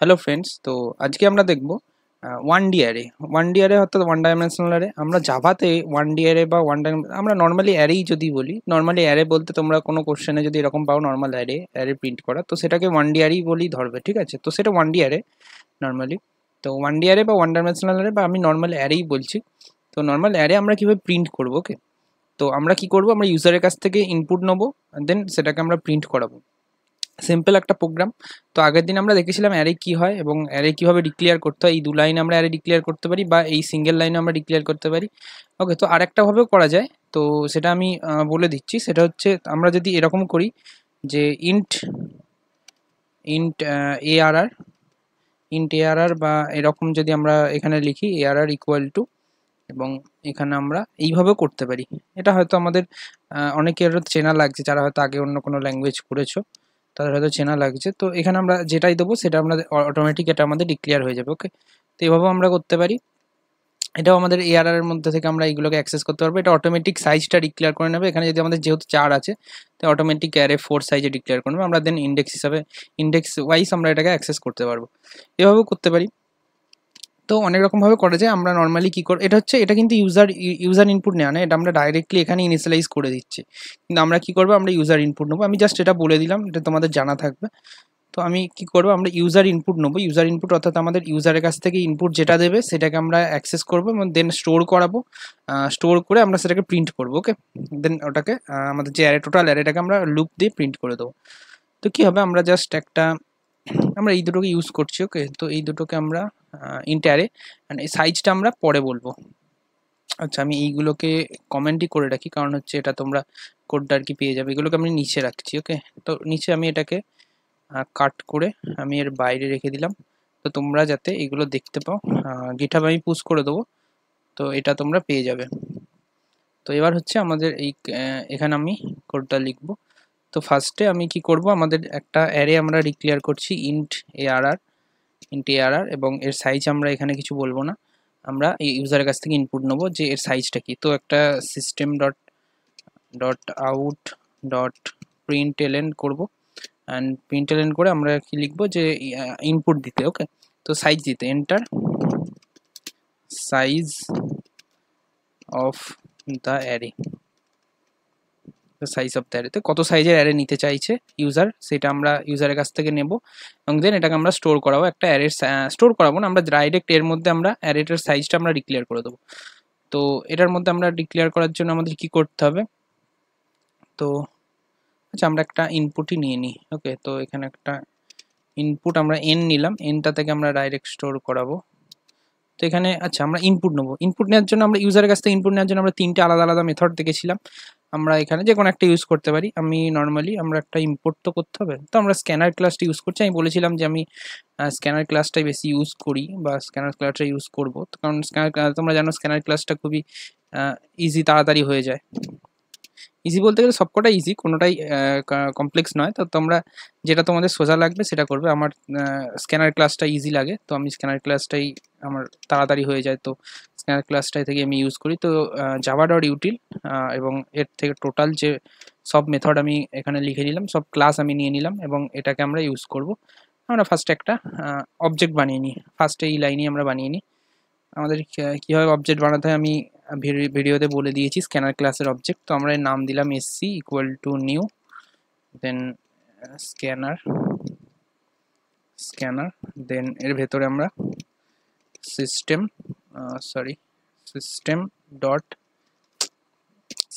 hello friends তো আজকে আমরা দেখব one D array one D array অর্থাৎ ওয়ান ডাইমেনশনাল অ্যারে আমরা জাভাতে ওয়ান ডি অ্যারে বা ওয়ান আমরা নর্মালি অ্যারেই যদি বলি নর্মালি অ্যারে বলতে তোমরা কোনো কোশ্চেনে যদি এরকম পাও নর্মাল অ্যারে অ্যারে প্রিন্ট করা তো সেটাকে ওয়ান ডি অ্যারেই বলি ধরবে ঠিক আছে তো সেটা ওয়ান ডি অ্যারে নর্মালি তো ওয়ান ডি অ্যারে বা ওয়ান ডাইমেনশনাল অ্যারে বা আমি নর্মাল অ্যারেই বলছি তো নর্মাল অ্যারে আমরা কীভাবে প্রিন্ট করবো ওকে তো আমরা কি করব আমরা ইউজারের কাছ থেকে ইনপুট নেবো দেন সেটাকে আমরা প্রিন্ট করাবো সিম্পল একটা প্রোগ্রাম তো আগের দিন আমরা দেখেছিলাম অ্যারে কি হয় এবং অ্যারে কীভাবে ডিক্লেয়ার করতে হয় এই দু লাইন আমরা অ্যারে ডিক্লেয়ার করতে পারি বা এই সিঙ্গেল লাইনে আমরা ডিক্লেয়ার করতে পারি ওকে তো আরেকটাভাবেও করা যায় তো সেটা আমি বলে দিচ্ছি সেটা হচ্ছে আমরা যদি এরকম করি যে int int A R R int A R R বা এরকম যদি আমরা এখানে লিখি এ আর আর ইকুয়াল টু এবং এখানে আমরা এইভাবেও করতে পারি এটা হয়তো আমাদের অনেকের চেনা লাগছে যারা হয়তো আগে অন্য কোনো ল্যাঙ্গুয়েজ করেছো তাদের হয়তো চেনা লাগছে তো এখানে আমরা যেটাই দেবো সেটা আমাদের অটোমেটিক এটা আমাদের ডিক্লিয়ার হয়ে যাবে ওকে তো এভাবেও আমরা করতে পারি এটাও আমাদের এআরআর এর মধ্যে থেকে আমরা এইগুলোকে অ্যাক্সেস করতে পারবো এটা অটোমেটিক সাইজটা ডিক্লেয়ার করে নেবে এখানে যদি আমাদের যেহেতু চার আছে তো অটোমেটিক অ্যারে ফোর সাইজে ডিক্লেয়ার করে নেবে আমরা দেন ইন্ডেক্স হিসাবে ইন্ডেক্স ওয়াইজ আমরা এটাকে অ্যাক্সেস করতে পারবো এভাবেও করতে পারি তো অনেক রকমভাবে করা যায় আমরা নর্মালি কী কর এটা হচ্ছে এটা কিন্তু ইউজার ইউজার ইনপুট নেওয়া না এটা আমরা ডাইরেক্টলি এখানে ইনিশিয়ালাইজ করে দিচ্ছি কিন্তু আমরা কী করবো আমরা ইউজার ইনপুট নেবো আমি জাস্ট এটা বলে দিলাম এটা তোমাদের জানা থাকবে তো আমি কি করবো আমরা ইউজার ইনপুট নেবো ইউজার ইনপুট অর্থাৎ আমাদের ইউজারের কাছ থেকে ইনপুট যেটা দেবে সেটাকে আমরা অ্যাক্সেস করবো এবং দেন স্টোর করাবো স্টোর করে আমরা সেটাকে প্রিন্ট করবো ওকে দেন ওটাকে আমাদের যে অ্যারে টোটাল অ্যারেটাকে আমরা লুপ দিয়ে প্রিন্ট করে দেবো তো কী হবে আমরা জাস্ট একটা আমরা এই দুটোকে ইউজ করছি ওকে তো এই দুটোকে আমরা ইন্ট অ্যারে এই সাইজটা আমরা পরে বলবো আচ্ছা আমি এইগুলোকে কমেন্টই করে রাখি কারণ হচ্ছে এটা তোমরা কোডটা আর কি পেয়ে যাবে এগুলোকে আমি নিচে রাখছি ওকে তো নিচে আমি এটাকে কাট করে আমি এর বাইরে রেখে দিলাম তো তোমরা যাতে এগুলো দেখতে পাও গিঠাব আমি পুশ করে দেবো তো এটা তোমরা পেয়ে যাবে তো এবার হচ্ছে আমাদের এই এখানে আমি কোডটা লিখব তো ফার্স্টে আমি কি করব আমাদের একটা অ্যারে আমরা ডিক্লেয়ার করছি int A R R into এবং এর সাইজ আমরা এখানে কিছু বলবো না আমরা এই ইউজারের কাছ থেকে ইনপুট নেব যে এর সাইজটা কি তো একটা system dot dot out dot print L N করবো অ্যান্ড প্রিন্ট এলেন করে আমরা কি লিখবো যে ইনপুট দিতে ওকে তো সাইজ দিতে enter size of the array size of the অ্যারেতে কত সাইজের অ্যারে নিতে চাইছে ইউজার সেটা আমরা ইউজারের কাছ থেকে নেব এবং দেন এটাকে আমরা স্টোর করাবো একটা অ্যারের স্টোর করাবো না আমরা ডাইরেক্ট এর মধ্যে আমরা অ্যারেটার সাইজটা আমরা ডিক্লেয়ার করে দেবো তো এটার মধ্যে আমরা ডিক্লেয়ার করার জন্য আমাদের কি করতে হবে তো আচ্ছা আমরা একটা ইনপুটই নিয়ে নিই ওকে তো এখানে একটা ইনপুট আমরা এন নিলাম এনটা থেকে আমরা ডাইরেক্ট স্টোর করাবো তো এখানে আচ্ছা আমরা ইনপুট নেবো ইনপুট নেওয়ার জন্য আমরা ইউজারের কাছ থেকে ইনপুট নেওয়ার জন্য আমরা তিনটে আলাদা আলাদা মেথড দেখেছিলাম আমরা এখানে যে কোনো একটা ইউজ করতে পারি আমি নর্মালি আমরা একটা ইম্পোর্ট তো করতে হবে তো আমরা স্ক্যানার ক্লাসটা ইউজ করছি আমি বলেছিলাম যে আমি স্ক্যানার ক্লাসটাই বেশি ইউজ করি বা স্ক্যানার ক্লাসটা ইউজ করবো কারণ স্ক্যানার তোমরা জানো স্ক্যানার ক্লাসটা খুবই ইজি তাড়াতাড়ি হয়ে যায় ইজি বলতে গেলে সবকটা ইজি কোনোটাই কমপ্লেক্স নয় তো তোমরা যেটা তোমাদের সোজা লাগবে সেটা করবে আমার স্ক্যানার ক্লাসটা ইজি লাগে তো আমি স্ক্যানার ক্লাসটাই আমার তাড়াতাড়ি হয়ে যায় তো স্ক্যানার ক্লাসটাই থেকে আমি ইউজ করি তো জাভা ডট ইউটিল এবং এর থেকে টোটাল যে সব মেথড আমি এখানে লিখে নিলাম সব ক্লাস আমি নিয়ে নিলাম এবং এটাকে আমরা ইউজ করব আমরা ফার্স্ট একটা অবজেক্ট বানিয়ে নিই ফার্স্টে এই লাইনই আমরা বানিয়ে নিই আমাদের কীভাবে অবজেক্ট বানাতে হয় আমি ভিডিওতে বলে দিয়েছি স্ক্যানার ক্লাসের অবজেক্ট তো আমরা নাম দিলাম SC equal to new then scanner scanner then এর ভেতরে আমরা system sorry system dot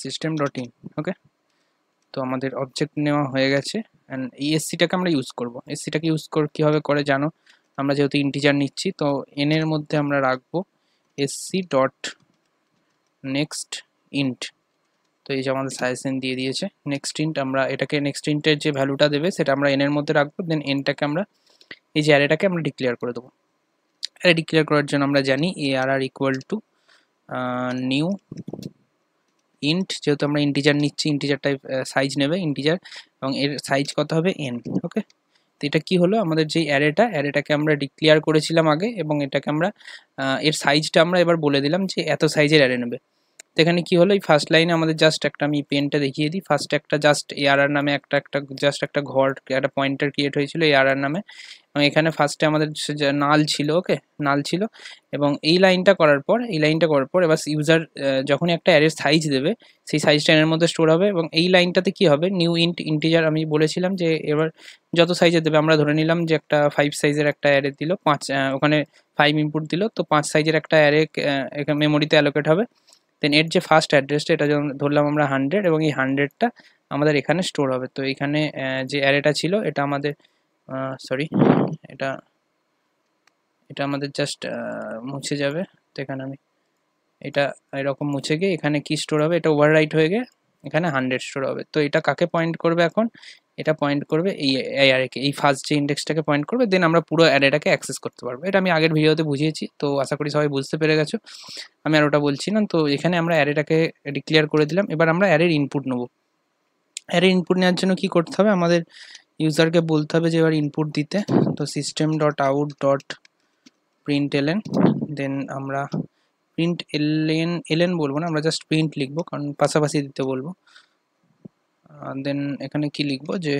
system dot in okay তো আমাদের অবজেক্ট নেওয়া হয়ে গেছে অ্যান্ড এই এসসিটাকে আমরা ইউজ করবো এসসিটাকে ইউজ কর কীভাবে করে জানো আমরা যেহেতু ইন্টিজার নিচ্ছি তো এন এর মধ্যে আমরা রাখবো এসসি ডট নেক্সট ইন্ট তো এই যে আমাদের সাজেশন দিয়ে দিয়েছে নেক্সট ইন্ট আমরা এটাকে নেক্সট ইন্টের যে ভ্যালুটা দেবে সেটা আমরা এনের মধ্যে রাখবো দেন এনটাকে আমরা এই যে অ্যারেটাকে আমরা ডিক্লেয়ার করে দেবো অ্যারে ডিক্লেয়ার করার জন্য আমরা জানি A R R equal to new int যেহেতু আমরা ইন্টিজার নিচ্ছি ইন্টিজার টাইপ সাইজ নেবে ইন্টিজার এবং এর সাইজ কত হবে এন ওকে তো এটা কি হলো আমাদের যে অ্যারেটা অ্যারেটাকে আমরা ডিক্লেয়ার করেছিলাম আগে এবং এটাকে আমরা এর সাইজটা আমরা এবার বলে দিলাম যে এত সাইজের অ্যারে নেবে এখানে কি হলো এই ফার্স্ট লাইনে আমাদের জাস্ট একটা আমি পেনটা দেখিয়ে দিই ফার্স্ট একটা জাস্ট এআরআর নামে একটা একটা জাস্ট একটা ঘর একটা পয়েন্টার ক্রিয়েট হয়েছিল এআরআর নামে এবং এখানে ফার্স্টে আমাদের নাল ছিল ওকে নাল ছিল এবং এই লাইনটা করার পর এই লাইনটা করার পর এবার ইউজার যখনই একটা অ্যারের সাইজ দেবে সেই সাইজটা এর মধ্যে স্টোর হবে এবং এই লাইনটাতে কি হবে নিউ ইন্ট ইন্টিজার আমি বলেছিলাম যে এবার যত সাইজের দেবে আমরা ধরে নিলাম যে একটা ফাইভ সাইজের একটা অ্যারে দিল পাঁচ ওখানে ফাইভ ইনপুট দিল তো পাঁচ সাইজের একটা অ্যারে মেমোরিতে অ্যালোকেট হবে দেন এর যে ফার্স্ট অ্যাড্রেসটা এটা যেমন ধরলাম আমরা হান্ড্রেড এবং এই হান্ড্রেডটা আমাদের এখানে স্টোর হবে তো এখানে যে অ্যারেটা ছিল এটা আমাদের সরি এটা এটা আমাদের জাস্ট মুছে যাবে তো এখানে আমি এটা এরকম মুছে গিয়ে এখানে কি স্টোর হবে এটা ওভাররাইট হয়ে গিয়ে এখানে হান্ড্রেড স্টোর হবে তো এটা কাকে পয়েন্ট করবে এখন এটা পয়েন্ট করবে এই অ্যারেকে এই ফার্স্ট যে ইন্ডেক্সটাকে পয়েন্ট করবে দেন আমরা পুরো অ্যারেটাকে অ্যাক্সেস করতে পারবো এটা আমি আগের ভিডিওতে বুঝিয়েছি তো আশা করি সবাই বুঝতে পেরে গেছো আমি আর ওটা বলছি না তো এখানে আমরা অ্যারেটাকে ডিক্লেয়ার করে দিলাম এবার আমরা অ্যারের ইনপুট নেবো অ্যারে ইনপুট নেওয়ার জন্য কী করতে হবে আমাদের ইউজারকে বলতে হবে যে এবার ইনপুট দিতে তো system dot out dot print println then আমরা প্রিন্ট এলেন এলেন বলবো না আমরা জাস্ট প্রিন্ট লিখবো কারণ পাশাপাশি দিতে বলবো দেন এখানে কি লিখব যে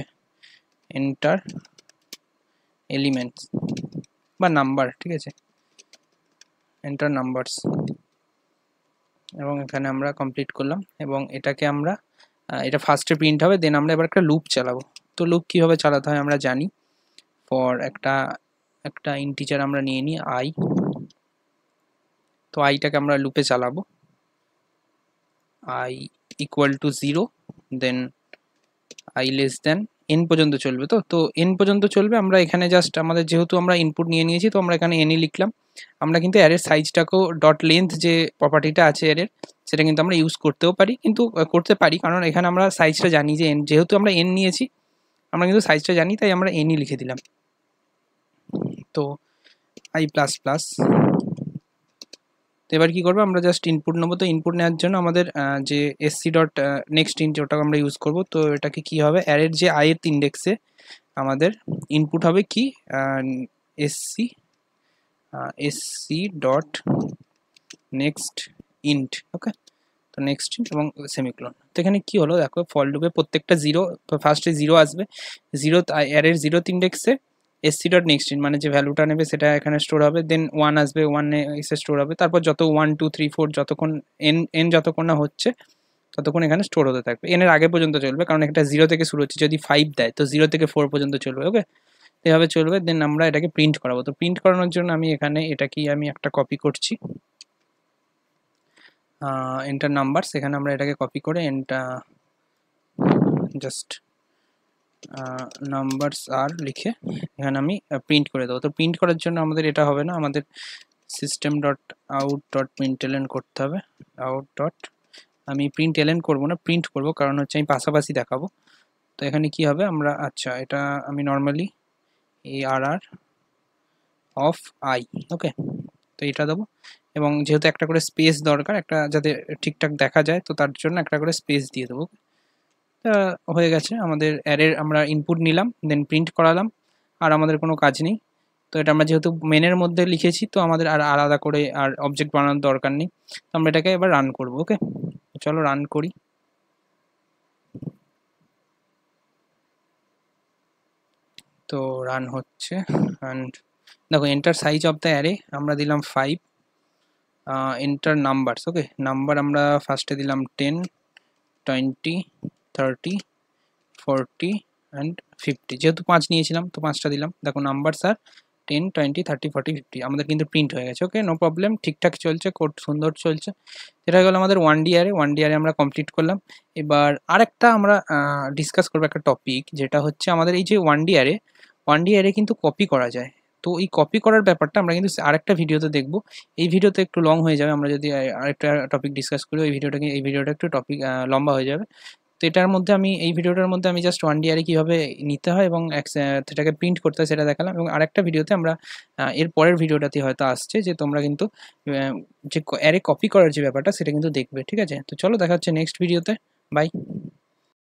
এন্টার এলিমেন্টস বা নাম্বার ঠিক আছে এন্টার নাম্বারস এবং এখানে আমরা কমপ্লিট করলাম এবং এটাকে আমরা এটা ফার্স্টে প্রিন্ট হবে দেন আমরা এবার একটা লুপ চালাবো তো লুপ কীভাবে চালাতে হয় আমরা জানি ফর একটা একটা ইন্টিজার আমরা নিয়ে নিই আই তো আইটাকে আমরা লুপে চালাবো I equal to zero then I less than N পর্যন্ত চলবে তো তো এন পর্যন্ত চলবে আমরা এখানে জাস্ট আমাদের যেহেতু আমরা ইনপুট নিয়ে নিয়েছি তো আমরা এখানে এনই লিখলাম আমরা কিন্তু অ্যারের সাইজটাকেও ডট লেন্থ যে প্রপার্টিটা আছে অ্যারের সেটা কিন্তু আমরা ইউজ করতেও পারি কিন্তু করতে পারি কারণ এখানে আমরা সাইজটা জানি যে এন যেহেতু আমরা এন নিয়েছি আমরা কিন্তু সাইজটা জানি তাই আমরা এনই লিখে দিলাম তো আই প্লাস প্লাস তো এবার কি করবো আমরা জাস্ট ইনপুট নেবো তো ইনপুট নেওয়ার জন্য আমাদের যে এসসি ডট নেক্সট ইঞ্চ ওটা আমরা ইউজ করব তো এটাকে কি হবে অ্যারের যে আয়ের ইন্ডেক্সে আমাদের ইনপুট হবে কি SC SC dot next int okay তো নেক্সট ইন্ট এবং সেমিক্লোন তো এখানে কী হলো দেখো ফল ডুবে প্রত্যেকটা জিরো ফার্স্টে জিরো আসবে জিরো অ্যারের জিরো ইন্ডেক্সে এসসি ডট নেক্সট ইন মানে যে ভ্যালুটা নেবে সেটা এখানে স্টোর হবে দেন ওয়ান আসবে ওয়ানে এসে স্টোর হবে তারপর যত ওয়ান টু থ্রি ফোর যতক্ষণ এন এন যতক্ষণ না হচ্ছে ততক্ষণ এখানে স্টোর হতে থাকবে এনের আগে পর্যন্ত চলবে কারণ এটা জিরো থেকে শুরু হচ্ছে যদি ফাইভ দেয় তো জিরো থেকে ফোর পর্যন্ত চলবে ওকে এভাবে চলবে দেন আমরা এটাকে প্রিন্ট করাবো তো প্রিন্ট করানোর জন্য আমি এখানে এটা কি আমি একটা কপি করছি এন্টার নাম্বার সেখানে আমরা এটাকে কপি করে এন্টার জাস্ট নাম্বারস আর লিখে এখানে আমি প্রিন্ট করে দেবো তো প্রিন্ট করার জন্য আমাদের এটা হবে না আমাদের system dot out dot print println করতে হবে আউট ডট আমি প্রিন্ট এলেন করবো না প্রিন্ট করবো কারণ হচ্ছে আমি পাশাপাশি দেখাবো তো এখানে কি হবে আমরা আচ্ছা এটা আমি normally A R R of I okay তো এটা দেবো এবং যেহেতু একটা করে স্পেস দরকার একটা যাতে ঠিকঠাক দেখা যায় তো তার জন্য একটা করে স্পেস দিয়ে দেবো হয়ে গেছে আমাদের অ্যারের আমরা ইনপুট নিলাম দেন প্রিন্ট করালাম আর আমাদের কোনো কাজ নেই তো এটা আমরা যেহেতু মেনের মধ্যে লিখেছি তো আমাদের আর আলাদা করে আর অবজেক্ট বানানোর দরকার নেই তো আমরা এটাকে এবার রান করব ওকে চলো রান করি তো রান হচ্ছে অ্যান্ড দেখো enter size of the array আমরা দিলাম five enter numbers okay number আমরা ফার্স্টে দিলাম ten twenty thirty forty and fifty যেহেতু পাঁচ নিয়েছিলাম তো পাঁচটা দিলাম দেখো number sir ten twenty thirty forty fifty আমাদের কিন্তু প্রিন্ট হয়ে গেছে ওকে নো প্রবলেম ঠিকঠাক চলছে কোড সুন্দর চলছে সেটা গেলো আমাদের ওয়ান ডিয়ারে ওয়ান ডিয়ারে আমরা কমপ্লিট করলাম এবার আরেকটা আমরা ডিসকাস করবো একটা টপিক যেটা হচ্ছে আমাদের এই যে ওয়ান ডিয়ারে ওয়ান ডিয়ারে কিন্তু কপি করা যায় তো এই কপি করার ব্যাপারটা আমরা কিন্তু আরেকটা ভিডিওতে দেখব এই ভিডিওতে একটু লং হয়ে যাবে আমরা যদি আরেকটা টপিক ডিসকাস করি ওই ভিডিওটা এই ভিডিওটা একটু টপিক লম্বা হয়ে যাবে তো এটার মধ্যে আমি এই ভিডিওটার মধ্যে আমি জাস্ট ওয়ান ডিয়ারে কীভাবে নিতে হয় এবং সেটাকে প্রিন্ট করতে হয় সেটা দেখালাম এবং আরেকটা ভিডিওতে আমরা এর পরের ভিডিওটাতে হয়তো আসছে যে তোমরা কিন্তু যে অ্যারে কপি করার যে ব্যাপারটা সেটা কিন্তু দেখবে ঠিক আছে তো চলো দেখা হচ্ছে নেক্সট ভিডিওতে বাই